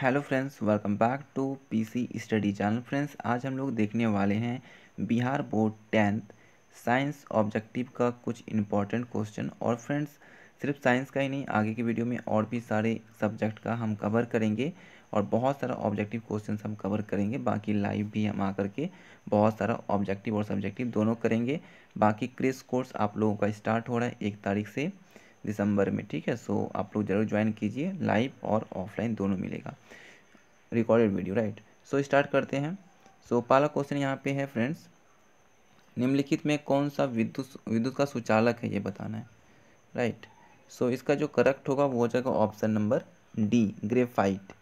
hello friends welcome back to PC study channel friends आज हम लोग देखने वाले हैं Bihar board tenth science objective का कुछ इम्पॉर्टेंट क्वेश्चन और फ्रेंड्स सिर्फ साइंस का ही नहीं आगे की वीडियो में और भी सारे सब्जेक्ट का हम कवर करेंगे और बहुत सारा ऑब्जेक्टिव क्वेश्चन हम कवर करेंगे बाकी लाइव भी हम आकर के बहुत सारा ऑब्जेक्टिव और सब्जेक्टिव दोनों करेंगे बाकी क्रिस कोर्स आप लोगों का स्टार्ट हो रहा है एक तारीख से दिसंबर में ठीक है सो आप लोग जरूर ज्वाइन कीजिए लाइव और ऑफलाइन दोनों मिलेगा recorded video right so start करते हैं सो पहला क्वेश्चन यहाँ पे है फ्रेंड्स निम्नलिखित में कौन सा विद्युत विद्युत का सुचालक है ये बताना है राइट सो इसका जो करेक्ट होगा वो हो जाएगा option number D graphite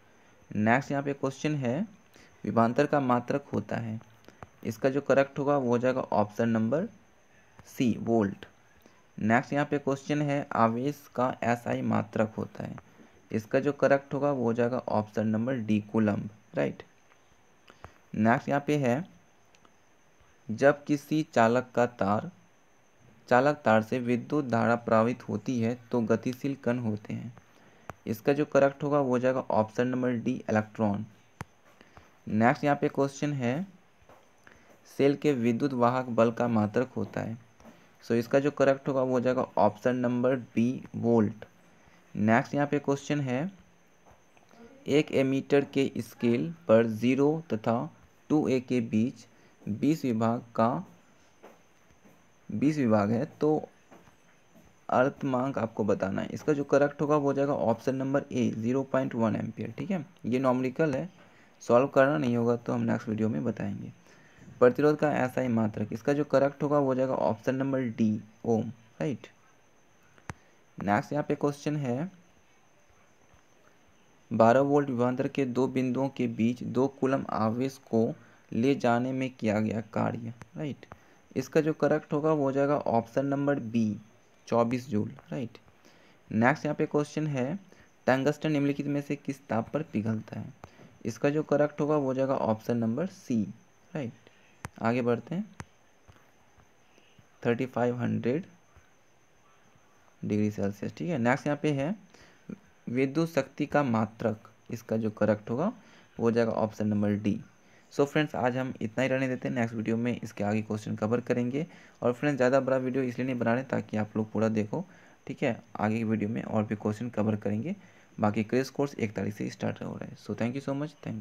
next यहाँ पे क्वेश्चन है विभांतर का मात्रक होता है इसका जो करेक्ट होगा वो हो जाएगा option number C volt next यहाँ पे क्वेश्चन है आवेश का एसआई मात्रक होता है इसका जो करेक्ट होगा वो हो जाएगा option number D coulomb right next यहाँ पे है जब किसी चालक का तार चालक तार से विद्युत धारा प्रवाहित होती है तो गतिशील कण होते हैं इसका जो करेक्ट होगा वो हो जाएगा option number D electron next यहाँ पे क्वेश्चन है सेल के विद्युत वाहक बल का मात्रक होता है सो so, इसका जो करेक्ट होगा वो हो जाएगा option number B volt next यहाँ पे क्वेश्चन है एक एमीटर के स्केल पर ज़ीरो तथा टू ए के बीच बीस विभाग का बीस विभाग है तो अर्थमांक आपको बताना है इसका जो करेक्ट होगा वो हो जाएगा option number A zero point one M ठीक है ये नॉमरिकल है सॉल्व करना नहीं होगा तो हम नेक्स्ट वीडियो में बताएंगे प्रतिरोध का ऐसा ही मात्र इसका जो करेक्ट होगा वो जाएगा option number D ohm right next यहाँ पे क्वेश्चन है बारह वोल्ट विभांतर के दो बिंदुओं के बीच दो कुलम आवेश को ले जाने में किया गया कार्य राइट इसका जो करेक्ट होगा वो जाएगा ऑप्शन नंबर बी चौबीस जूल राइट नेक्स्ट यहाँ पे क्वेश्चन है टंगस्टन निम्नलिखित में से किस ताप पर पिघलता है इसका जो करेक्ट होगा वो जाएगा ऑप्शन नंबर सी राइट आगे बढ़ते हैं thirty five hundred degree Celsius ठीक है नेक्स्ट यहाँ पे है विद्युत शक्ति का मात्रक इसका जो करेक्ट होगा वो हो जाएगा option number D so friends आज हम इतना ही रहने देते हैं नेक्स्ट वीडियो में इसके आगे क्वेश्चन कवर करेंगे और फ्रेंड्स ज़्यादा बड़ा वीडियो इसलिए नहीं बना रहे ताकि आप लोग पूरा देखो ठीक है आगे की वीडियो में और भी क्वेश्चन कवर करेंगे बाकी क्रेज कोर्स एक तारीख से स्टार्ट हो रहा है so thank you so much thank